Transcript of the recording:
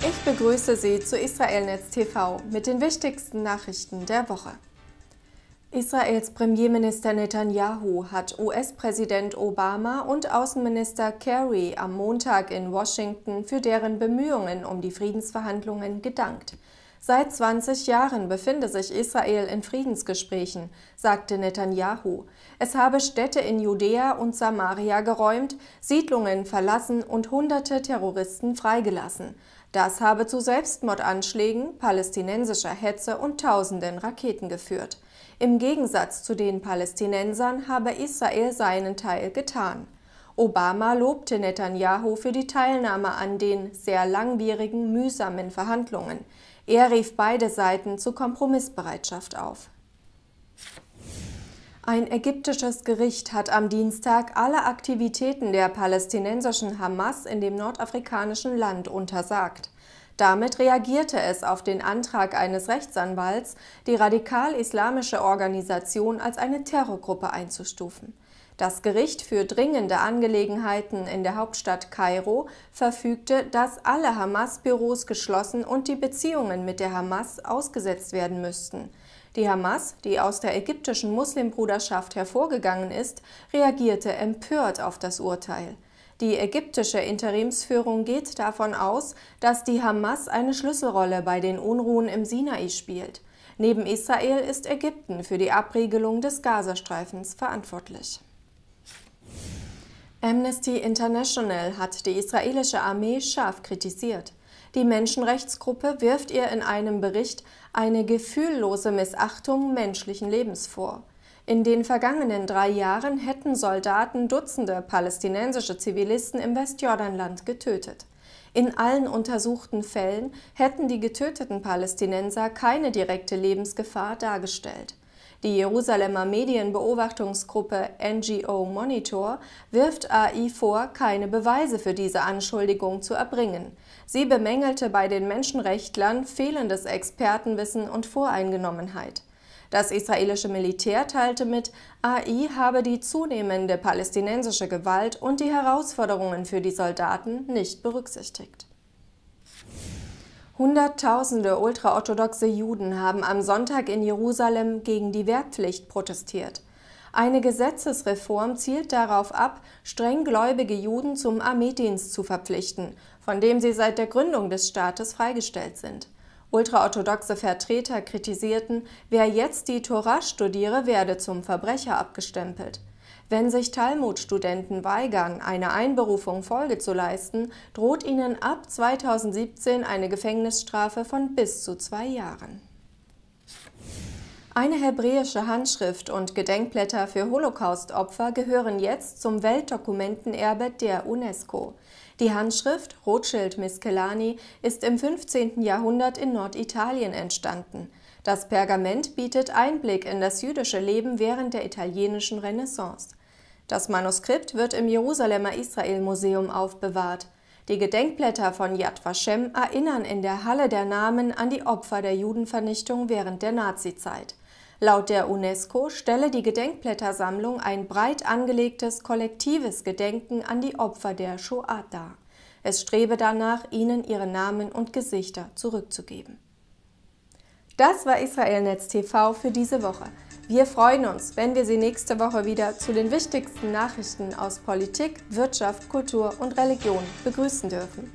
Ich begrüße Sie zu Israelnetz TV mit den wichtigsten Nachrichten der Woche. Israels Premierminister Netanyahu hat US-Präsident Obama und Außenminister Kerry am Montag in Washington für deren Bemühungen um die Friedensverhandlungen gedankt. Seit 20 Jahren befinde sich Israel in Friedensgesprächen, sagte Netanyahu. Es habe Städte in Judäa und Samaria geräumt, Siedlungen verlassen und hunderte Terroristen freigelassen. Das habe zu Selbstmordanschlägen, palästinensischer Hetze und tausenden Raketen geführt. Im Gegensatz zu den Palästinensern habe Israel seinen Teil getan. Obama lobte Netanyahu für die Teilnahme an den sehr langwierigen, mühsamen Verhandlungen. Er rief beide Seiten zu Kompromissbereitschaft auf. Ein ägyptisches Gericht hat am Dienstag alle Aktivitäten der palästinensischen Hamas in dem nordafrikanischen Land untersagt. Damit reagierte es auf den Antrag eines Rechtsanwalts, die radikal-islamische Organisation als eine Terrorgruppe einzustufen. Das Gericht für dringende Angelegenheiten in der Hauptstadt Kairo verfügte, dass alle Hamas-Büros geschlossen und die Beziehungen mit der Hamas ausgesetzt werden müssten. Die Hamas, die aus der ägyptischen Muslimbruderschaft hervorgegangen ist, reagierte empört auf das Urteil. Die ägyptische Interimsführung geht davon aus, dass die Hamas eine Schlüsselrolle bei den Unruhen im Sinai spielt. Neben Israel ist Ägypten für die Abriegelung des Gazastreifens verantwortlich. Amnesty International hat die israelische Armee scharf kritisiert. Die Menschenrechtsgruppe wirft ihr in einem Bericht eine gefühllose Missachtung menschlichen Lebens vor. In den vergangenen drei Jahren hätten Soldaten Dutzende palästinensische Zivilisten im Westjordanland getötet. In allen untersuchten Fällen hätten die getöteten Palästinenser keine direkte Lebensgefahr dargestellt. Die Jerusalemer Medienbeobachtungsgruppe NGO Monitor wirft AI vor, keine Beweise für diese Anschuldigung zu erbringen. Sie bemängelte bei den Menschenrechtlern fehlendes Expertenwissen und Voreingenommenheit. Das israelische Militär teilte mit, AI habe die zunehmende palästinensische Gewalt und die Herausforderungen für die Soldaten nicht berücksichtigt. Hunderttausende ultraorthodoxe Juden haben am Sonntag in Jerusalem gegen die Wehrpflicht protestiert. Eine Gesetzesreform zielt darauf ab, strenggläubige Juden zum Armeedienst zu verpflichten, von dem sie seit der Gründung des Staates freigestellt sind. Ultraorthodoxe Vertreter kritisierten, wer jetzt die Tora studiere, werde zum Verbrecher abgestempelt. Wenn sich Talmud-Studenten weigern, einer Einberufung Folge zu leisten, droht ihnen ab 2017 eine Gefängnisstrafe von bis zu zwei Jahren. Eine hebräische Handschrift und Gedenkblätter für Holocaust-Opfer gehören jetzt zum Weltdokumentenerbe der UNESCO. Die Handschrift Rothschild Miskelani ist im 15. Jahrhundert in Norditalien entstanden. Das Pergament bietet Einblick in das jüdische Leben während der italienischen Renaissance. Das Manuskript wird im Jerusalemer Israel-Museum aufbewahrt. Die Gedenkblätter von Yad Vashem erinnern in der Halle der Namen an die Opfer der Judenvernichtung während der Nazizeit. Laut der UNESCO stelle die Gedenkblättersammlung ein breit angelegtes kollektives Gedenken an die Opfer der Shoah dar. Es strebe danach, ihnen ihre Namen und Gesichter zurückzugeben. Das war Israelnetz TV für diese Woche. Wir freuen uns, wenn wir Sie nächste Woche wieder zu den wichtigsten Nachrichten aus Politik, Wirtschaft, Kultur und Religion begrüßen dürfen.